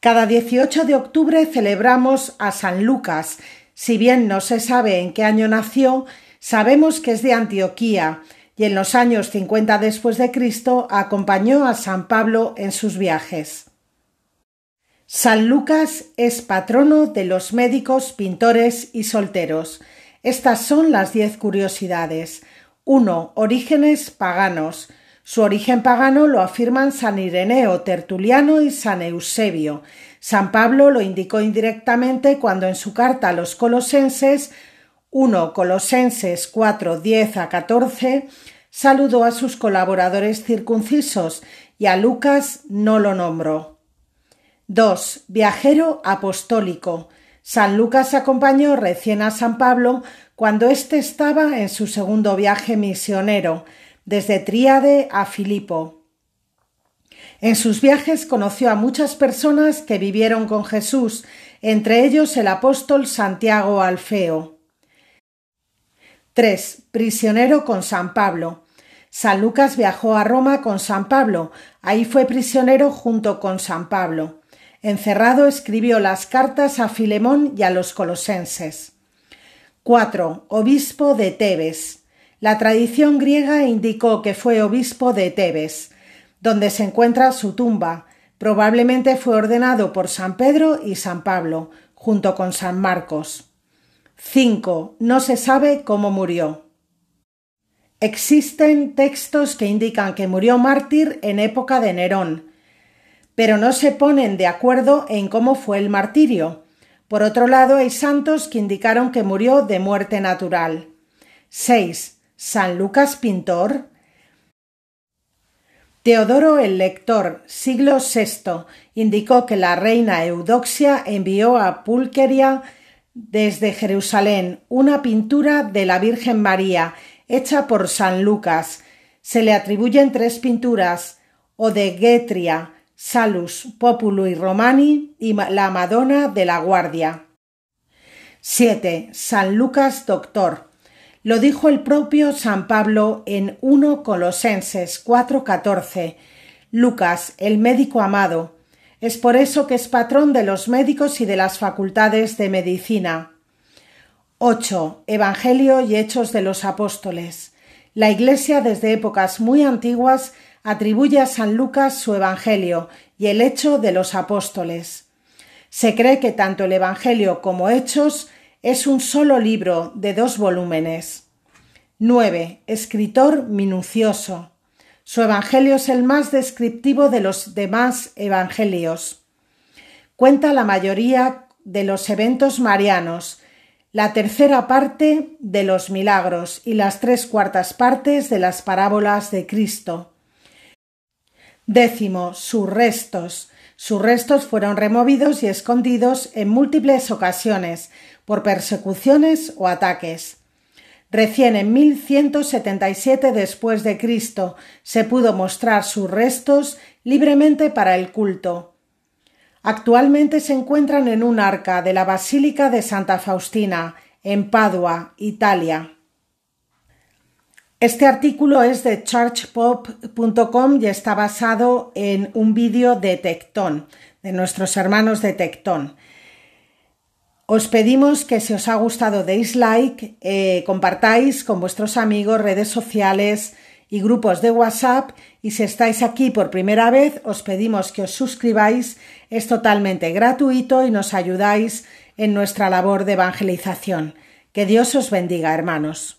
Cada 18 de octubre celebramos a San Lucas. Si bien no se sabe en qué año nació, sabemos que es de Antioquía y en los años 50 después de Cristo acompañó a San Pablo en sus viajes. San Lucas es patrono de los médicos, pintores y solteros. Estas son las diez curiosidades. 1. Orígenes paganos. Su origen pagano lo afirman San Ireneo, Tertuliano y San Eusebio. San Pablo lo indicó indirectamente cuando en su carta a los colosenses 1 Colosenses 4, 10 a 14 saludó a sus colaboradores circuncisos y a Lucas no lo nombró. 2. Viajero apostólico. San Lucas acompañó recién a San Pablo cuando éste estaba en su segundo viaje misionero desde Tríade a Filipo. En sus viajes conoció a muchas personas que vivieron con Jesús, entre ellos el apóstol Santiago Alfeo. 3. Prisionero con San Pablo. San Lucas viajó a Roma con San Pablo, ahí fue prisionero junto con San Pablo. Encerrado escribió las cartas a Filemón y a los colosenses. 4. Obispo de Tebes. La tradición griega indicó que fue obispo de Tebes, donde se encuentra su tumba. Probablemente fue ordenado por San Pedro y San Pablo, junto con San Marcos. 5. No se sabe cómo murió. Existen textos que indican que murió mártir en época de Nerón, pero no se ponen de acuerdo en cómo fue el martirio. Por otro lado, hay santos que indicaron que murió de muerte natural. 6. San Lucas pintor, Teodoro el lector, siglo VI, indicó que la reina Eudoxia envió a Pulqueria desde Jerusalén una pintura de la Virgen María hecha por San Lucas. Se le atribuyen tres pinturas, o de Getria, Salus Populi Romani y la Madonna de la Guardia. 7. San Lucas Doctor. Lo dijo el propio San Pablo en 1 Colosenses 4:14. Lucas, el médico amado. Es por eso que es patrón de los médicos y de las facultades de medicina. 8. Evangelio y Hechos de los Apóstoles. La Iglesia desde épocas muy antiguas atribuye a San Lucas su Evangelio y el hecho de los apóstoles. Se cree que tanto el Evangelio como Hechos es un solo libro de dos volúmenes. 9. Escritor minucioso. Su Evangelio es el más descriptivo de los demás Evangelios. Cuenta la mayoría de los eventos marianos, la tercera parte de los milagros y las tres cuartas partes de las parábolas de Cristo. Décimo, sus restos. Sus restos fueron removidos y escondidos en múltiples ocasiones por persecuciones o ataques. Recién en 1177 después de Cristo se pudo mostrar sus restos libremente para el culto. Actualmente se encuentran en un arca de la Basílica de Santa Faustina, en Padua, Italia. Este artículo es de churchpop.com y está basado en un vídeo de Tectón, de nuestros hermanos de Tectón. Os pedimos que si os ha gustado deis like, eh, compartáis con vuestros amigos, redes sociales y grupos de WhatsApp y si estáis aquí por primera vez os pedimos que os suscribáis, es totalmente gratuito y nos ayudáis en nuestra labor de evangelización. Que Dios os bendiga, hermanos.